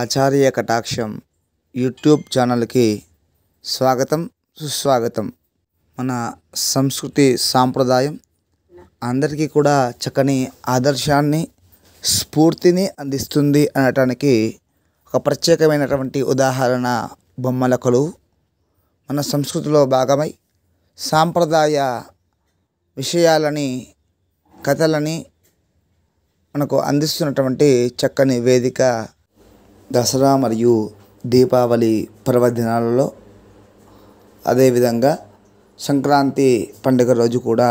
ఆచార్య కటాక్షం యూట్యూబ్ ఛానల్కి స్వాగతం సుస్వాగతం మన సంస్కృతి సాంప్రదాయం అందరికీ కూడా చక్కని ఆదర్శాన్ని స్ఫూర్తిని అందిస్తుంది అనటానికి ఒక ప్రత్యేకమైనటువంటి ఉదాహరణ బొమ్మల కొలువు మన సంస్కృతిలో భాగమై సాంప్రదాయ విషయాలని కథలని మనకు అందిస్తున్నటువంటి చక్కని వేదిక దసరా మరియు దీపావళి పర్వదినాలలో అదేవిధంగా సంక్రాంతి పండుగ రోజు కూడా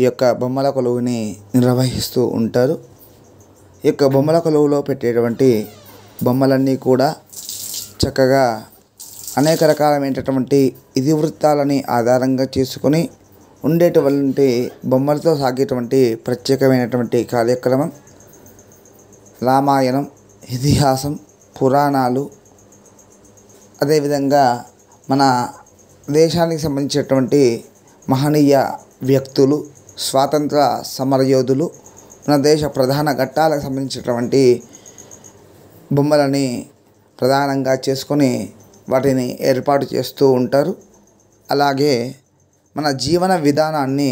ఈ యొక్క బొమ్మల కొలువుని నిర్వహిస్తూ ఉంటారు ఈ యొక్క బొమ్మల కొలువులో పెట్టేటువంటి బొమ్మలన్నీ కూడా చక్కగా అనేక రకాలమైనటువంటి ఇతివృత్తాలని ఆధారంగా చేసుకొని ఉండేటువంటి బొమ్మలతో సాగేటువంటి ప్రత్యేకమైనటువంటి కార్యక్రమం రామాయణం ఇతిహాసం పురాణాలు అదేవిధంగా మన దేశానికి సంబంధించినటువంటి మహనీయ వ్యక్తులు స్వాతంత్ర సమరయోధులు మన దేశ ప్రధాన ఘట్టాలకు సంబంధించినటువంటి బొమ్మలని ప్రధానంగా చేసుకొని వాటిని ఏర్పాటు చేస్తూ ఉంటారు అలాగే మన జీవన విధానాన్ని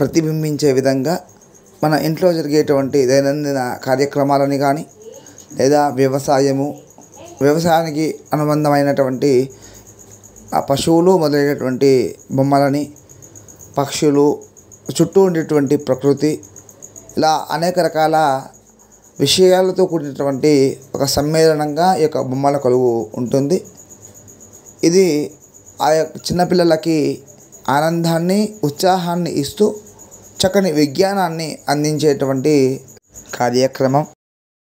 ప్రతిబింబించే విధంగా మన ఇంట్లో జరిగేటువంటి దైనందిన కార్యక్రమాలని కానీ లేదా వ్యవసాయము వ్యవసాయానికి అనుబంధమైనటువంటి ఆ పశువులు మొదలైనటువంటి బొమ్మలని పక్షులు చుట్టూ ఉండేటువంటి ప్రకృతి ఇలా అనేక రకాల విషయాలతో కూడినటువంటి ఒక సమ్మేళనంగా ఈ యొక్క బొమ్మల కొలువు ఉంటుంది ఇది ఆ యొక్క చిన్నపిల్లలకి ఆనందాన్ని ఉత్సాహాన్ని ఇస్తూ చక్కని విజ్ఞానాన్ని అందించేటువంటి కార్యక్రమం